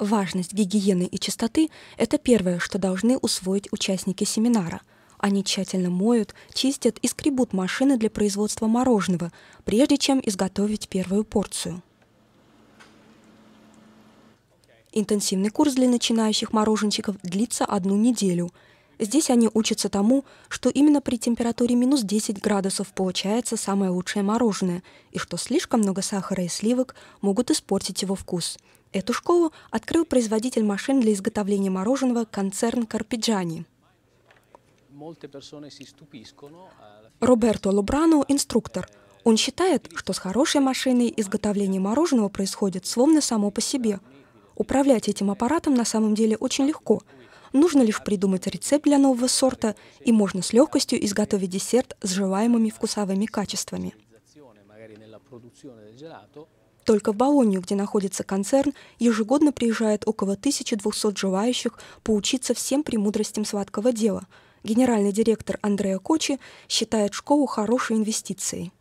Важность гигиены и чистоты – это первое, что должны усвоить участники семинара. Они тщательно моют, чистят и скребут машины для производства мороженого, прежде чем изготовить первую порцию. Интенсивный курс для начинающих мороженщиков длится одну неделю – Здесь они учатся тому, что именно при температуре минус 10 градусов получается самое лучшее мороженое, и что слишком много сахара и сливок могут испортить его вкус. Эту школу открыл производитель машин для изготовления мороженого концерн «Карпиджани». А Роберто Лубрано – инструктор. Он считает, что с хорошей машиной изготовление мороженого происходит словно само по себе. Управлять этим аппаратом на самом деле очень легко – Нужно лишь придумать рецепт для нового сорта, и можно с легкостью изготовить десерт с желаемыми вкусовыми качествами. Только в Болонию, где находится концерн, ежегодно приезжает около 1200 желающих поучиться всем премудростям сладкого дела. Генеральный директор Андреа Кочи считает школу хорошей инвестицией.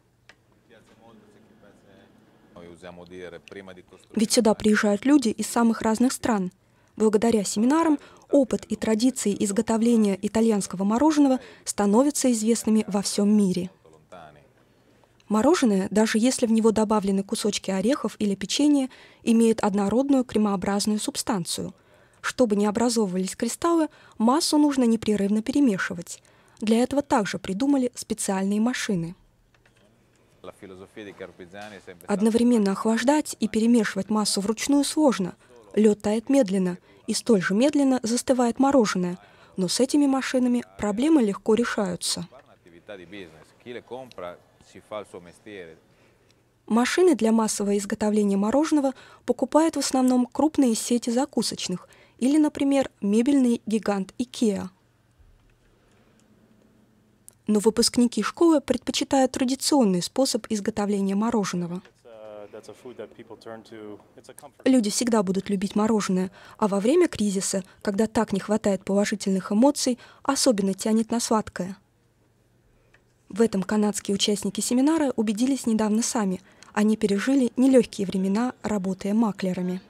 Ведь сюда приезжают люди из самых разных стран – Благодаря семинарам опыт и традиции изготовления итальянского мороженого становятся известными во всем мире. Мороженое, даже если в него добавлены кусочки орехов или печенья, имеет однородную кремообразную субстанцию. Чтобы не образовывались кристаллы, массу нужно непрерывно перемешивать. Для этого также придумали специальные машины. Одновременно охлаждать и перемешивать массу вручную сложно – Лед тает медленно, и столь же медленно застывает мороженое, но с этими машинами проблемы легко решаются. Машины для массового изготовления мороженого покупают в основном крупные сети закусочных или, например, мебельный гигант IKEA. Но выпускники школы предпочитают традиционный способ изготовления мороженого – Люди всегда будут любить мороженое, а во время кризиса, когда так не хватает положительных эмоций, особенно тянет на сладкое. В этом канадские участники семинара убедились недавно сами. Они пережили нелегкие времена, работая маклерами.